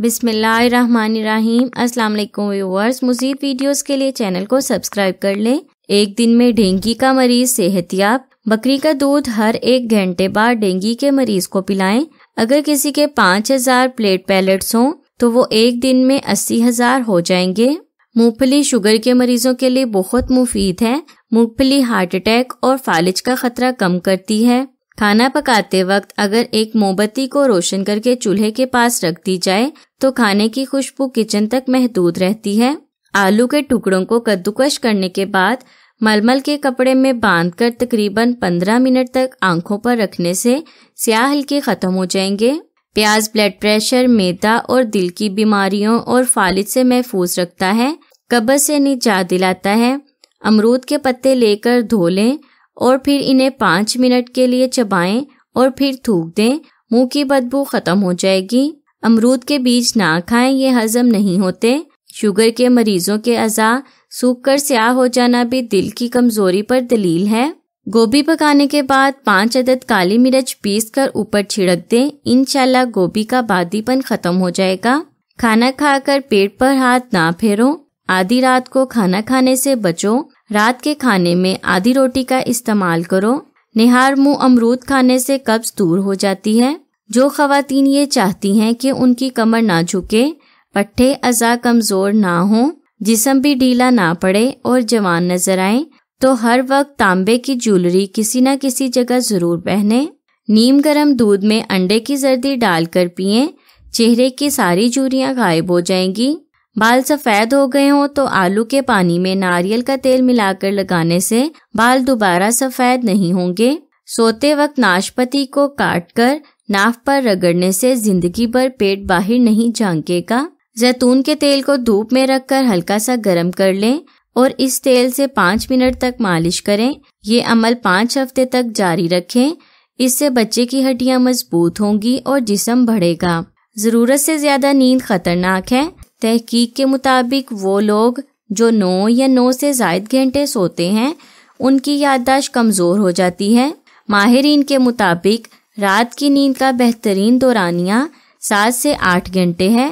बिसमीम असलकुम व्यूवर्स मजीद वीडियोस के लिए चैनल को सब्सक्राइब कर लें एक दिन में डेंगू का मरीज सेहतियाब बकरी का दूध हर एक घंटे बाद डेंगू के मरीज को पिलाएं अगर किसी के पाँच हजार प्लेट पैलेट्स हों तो वो एक दिन में अस्सी हजार हो जाएंगे मूंगफली शुगर के मरीजों के लिए बहुत मुफीद है मूंगफली हार्ट अटैक और फालिज का खतरा कम करती है खाना पकाते वक्त अगर एक मोमबत्ती को रोशन करके चूल्हे के पास रख दी जाए तो खाने की खुशबू किचन तक महदूद रहती है आलू के टुकड़ों को कद्दूकश करने के बाद मलमल के कपड़े में बांधकर तकरीबन 15 मिनट तक आंखों पर रखने से स्याह हल्के ख़त्म हो जाएंगे प्याज ब्लड प्रेशर मेदा और दिल की बीमारियों और फालिज से महफूज रखता है कब्ज से निजात दिलाता है अमरूद के पत्ते लेकर धो लें और फिर इन्हें पाँच मिनट के लिए चबाएं और फिर थूक दें मुंह की बदबू खत्म हो जाएगी अमरूद के बीज ना खाएं ये हजम नहीं होते शुगर के मरीजों के अज़ा सूख कर स्याह हो जाना भी दिल की कमजोरी पर दलील है गोभी पकाने के बाद पाँच अदद काली मिर्च पीस कर ऊपर छिड़क दें इनशाला गोभी का बादीपन खत्म हो जाएगा खाना खाकर पेट पर हाथ ना फेरो आधी रात को खाना खाने से बचो रात के खाने में आधी रोटी का इस्तेमाल करो निहार मुंह अमरूद खाने से कब्ज दूर हो जाती है जो खातन ये चाहती हैं कि उनकी कमर ना झुके पट्टे अजा कमजोर ना हो जिसम भी ढीला ना पड़े और जवान नजर आए तो हर वक्त तांबे की ज्वेलरी किसी न किसी जगह जरूर पहने नीम गरम दूध में अंडे की जर्दी डालकर पिए चेहरे की सारी झुरियां गायब हो जाएंगी बाल सफ़ेद हो गए हों तो आलू के पानी में नारियल का तेल मिलाकर लगाने से बाल दोबारा सफ़ेद नहीं होंगे सोते वक्त नाशपाती को काट कर नाफ पर रगड़ने से जिंदगी भर पेट बाहर नहीं झांकेगा जैतून के तेल को धूप में रखकर हल्का सा गर्म कर लें और इस तेल से पाँच मिनट तक मालिश करें ये अमल पाँच हफ्ते तक जारी रखें इससे बच्चे की हड्डियाँ मजबूत होंगी और जिसम बढ़ेगा ज़रूरत से ज़्यादा नींद खतरनाक है तहकीक के मुताबिक वो लोग जो नौ या नौ से जायद घंटे सोते हैं उनकी याददाश्त कमज़ोर हो जाती है माहरीन के मुताबिक रात की नींद का बेहतरीन दौरानिया सात से आठ घंटे है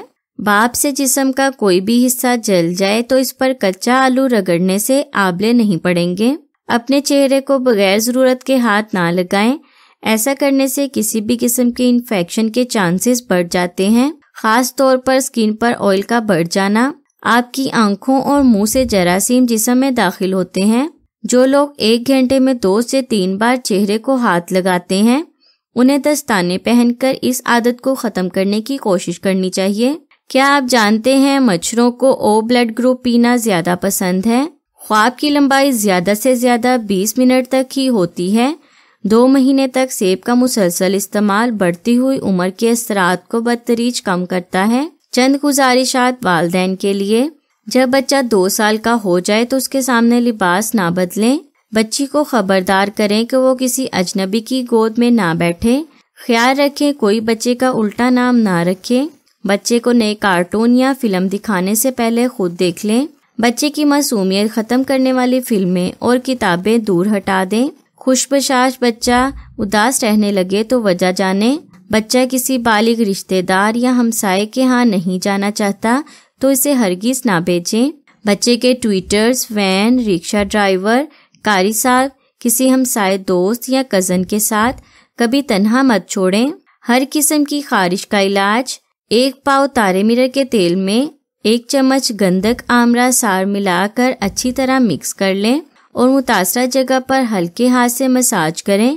बाप से जिसम का कोई भी हिस्सा जल जाए तो इस पर कच्चा आलू रगड़ने से आबले नहीं पड़ेंगे अपने चेहरे को बगैर ज़रूरत के हाथ ना लगाएं ऐसा करने से किसी भी किस्म के इन्फेक्शन के चांसेस बढ़ जाते हैं खास तौर पर स्किन पर ऑयल का बढ़ जाना आपकी आंखों और मुंह से जरासीम जिसम में दाखिल होते हैं जो लोग एक घंटे में दो से तीन बार चेहरे को हाथ लगाते हैं उन्हें दस्ताने पहनकर इस आदत को ख़त्म करने की कोशिश करनी चाहिए क्या आप जानते हैं मच्छरों को ओ ब्लड ग्रुप पीना ज़्यादा पसंद है ख्वाब की लंबाई ज़्यादा से ज़्यादा 20 मिनट तक ही होती है दो महीने तक सेब का मुसलसल इस्तेमाल बढ़ती हुई उम्र के असरात को बदतरीज कम करता है चंद गुजारिशात वालदेन के लिए जब बच्चा दो साल का हो जाए तो उसके सामने लिबास ना बदलें बच्ची को खबरदार करें कि वो किसी अजनबी की गोद में ना बैठे ख्याल रखें कोई बच्चे का उल्टा नाम ना रखे बच्चे को नए कार्टून या फिल्म दिखाने से पहले खुद देख लें बच्चे की मासूमियत खत्म करने वाली फिल्में और किताबें दूर हटा दें खुशबशाश बच्चा उदास रहने लगे तो वजह जाने बच्चा किसी बालिग रिश्तेदार या हमसाए के यहाँ नहीं जाना चाहता तो इसे हरगिज ना भेजें बच्चे के ट्विटर्स वैन रिक्शा ड्राइवर कारी साहब किसी हमसाए दोस्त या कज़न के साथ कभी तन्हा मत छोड़ें हर किस्म की खारिश का इलाज एक पाव तारे मिरर के तेल में एक चम्मच गंधक आमरा सार मिलाकर अच्छी तरह मिक्स कर लें और मुतासर जगह पर हल्के हाथ से मसाज करें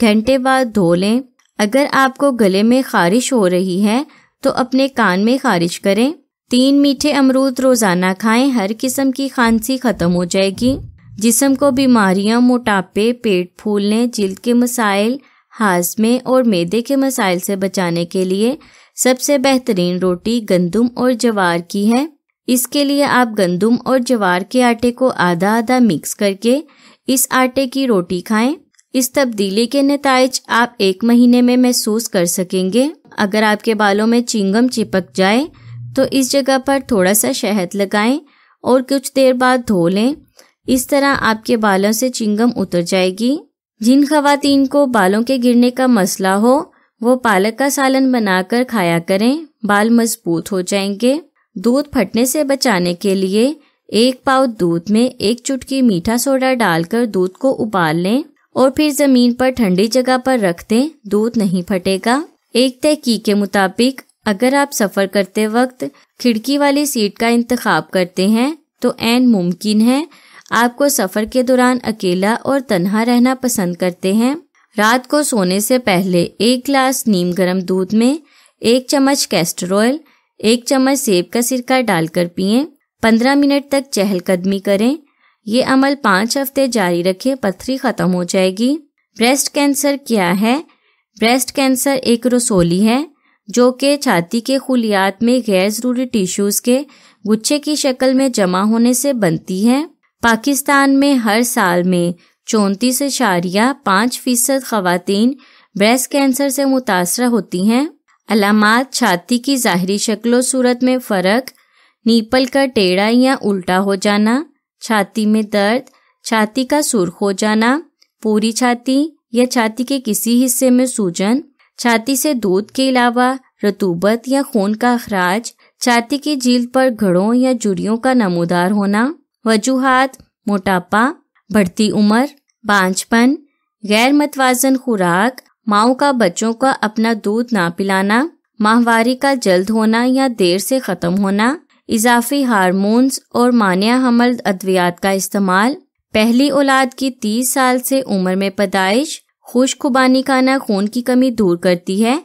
घंटे बाद धो लें अगर आपको गले में खारिश हो रही है तो अपने कान में खारिश करें तीन मीठे अमरूद रोज़ाना खाएं हर किस्म की खांसी ख़त्म हो जाएगी जिसम को बीमारियां मोटापे पेट फूलने जिल्द के मसाइल हाजमे और मैदे के मसाइल से बचाने के लिए सबसे बेहतरीन रोटी गंदम और जवार की है इसके लिए आप गंदुम और जवार के आटे को आधा आधा मिक्स करके इस आटे की रोटी खाएं इस तब्दीली के नतज आप एक महीने में महसूस कर सकेंगे अगर आपके बालों में चिंगम चिपक जाए तो इस जगह पर थोड़ा सा शहद लगाएं और कुछ देर बाद धो लें इस तरह आपके बालों से चिंगम उतर जाएगी जिन खातन को बालों के गिरने का मसला हो वो पालक का सालन बनाकर खाया करें बाल मजबूत हो जाएंगे दूध फटने से बचाने के लिए एक पाव दूध में एक चुटकी मीठा सोडा डालकर दूध को उबाल लें और फिर जमीन पर ठंडी जगह पर रख दें दूध नहीं फटेगा एक तहकीक के मुताबिक अगर आप सफर करते वक्त खिड़की वाली सीट का इंतखाब करते हैं तो एन मुमकिन है आपको सफर के दौरान अकेला और तन्हा रहना पसंद करते हैं रात को सोने से पहले एक ग्लास नीम गर्म दूध में एक चम्मच कैस्टर ऑयल एक चम्मच सेब का सिरका डालकर पिएं पंद्रह मिनट तक चहलकदमी करें ये अमल पाँच हफ्ते जारी रखें पथरी ख़त्म हो जाएगी ब्रेस्ट कैंसर क्या है ब्रेस्ट कैंसर एक रसोली है जो कि छाती के खुलियात में गैर ज़रूरी टिश्यूज़ के गुच्छे की शक्ल में जमा होने से बनती है पाकिस्तान में हर साल में चौंतीस इशारिया पाँच फीसद खातन ब्रेस्ट कैंसर से मुतासर होती हैं अलामत छाती की ज़ाहरी शक्लो सूरत में फ़र्क नीपल का टेढ़ा या उल्टा हो जाना छाती में दर्द छाती का सुरख हो जाना पूरी छाती या छाती के किसी हिस्से में सूजन छाती से दूध के अलावा रतूबत या खून का अखराज छाती की झील पर घड़ों या जुड़ियों का नमोदार होना वजूहत मोटापा बढ़ती उम्र बांझपन गैर मतवाजन खुराक माओ का बच्चों का अपना दूध ना पिलाना माहवारी का जल्द होना या देर से ख़त्म होना इजाफी हारमोन्स और मानिया हमल अद्वियात का इस्तेमाल पहली औलाद की तीस साल से उम्र में पैदाइश खुश खुबानी खाना खून की कमी दूर करती है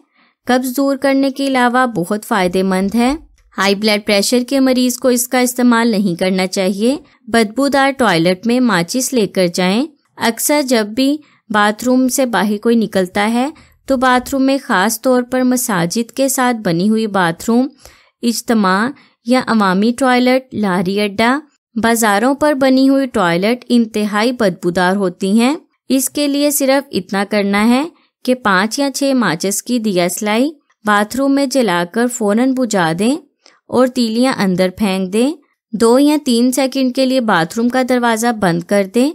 कब्ज दूर करने के अलावा बहुत फायदेमंद है हाई ब्लड प्रेशर के मरीज को इसका इस्तेमाल नहीं करना चाहिए बदबूदार टॉयलेट में माचिस लेकर जाएं। अक्सर जब भी बाथरूम से बाहर कोई निकलता है तो बाथरूम में ख़ास तौर पर मसाजिद के साथ बनी हुई बाथरूम इजतमा या अवामी टॉयलेट लारी अड्डा बाज़ारों पर बनी हुई टॉयलेट इंतहाई बदबूदार होती हैं इसके लिए सिर्फ इतना करना है कि पाँच या छः माचिस की दिया सिलाई बाथरूम में जलाकर फ़ौरन बुझा दें और तीलियां अंदर फेंक दें दो या तीन सेकंड के लिए बाथरूम का दरवाज़ा बंद कर दें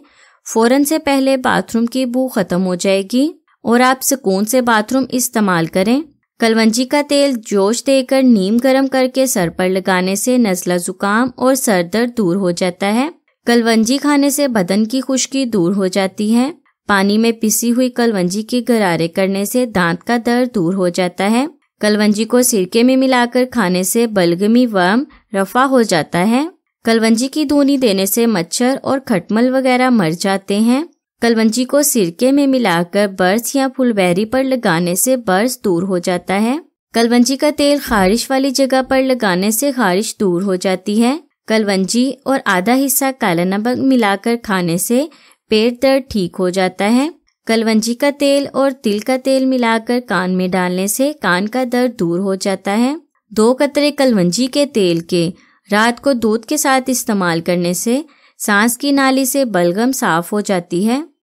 फौरन से पहले बाथरूम की बू खत्म हो जाएगी और आप सुकून से बाथरूम इस्तेमाल करें कलवंजी का तेल जोश देकर नीम गरम करके सर पर लगाने से नजला जुकाम और सर दर्द दूर हो जाता है कलवंजी खाने से बदन की खुश्की दूर हो जाती है पानी में पिसी हुई कलवंजी के गरारे करने से दांत का दर्द दूर हो जाता है कलवंजी को सिरके में मिलाकर खाने से बलगमी वर्म रफा हो जाता है कलवंजी की धोनी देने से मच्छर और खटमल वगैरह मर जाते हैं कलवंजी को सिरके में मिलाकर बर्स या फुलबेरी पर लगाने से बर्स दूर हो जाता है कलवंजी का तेल खारिश वाली जगह पर लगाने से खारिश दूर हो जाती है कलवंजी और आधा हिस्सा काला नमक मिलाकर खाने से पेट दर्द ठीक हो जाता है कलवंजी का तेल और तिल का तेल मिलाकर कान में डालने से कान का दर्द दूर हो जाता है दो कतरे कलवंजी के तेल के रात को दूध के साथ इस्तेमाल करने से सांस की नाली से बलगम साफ हो जाती है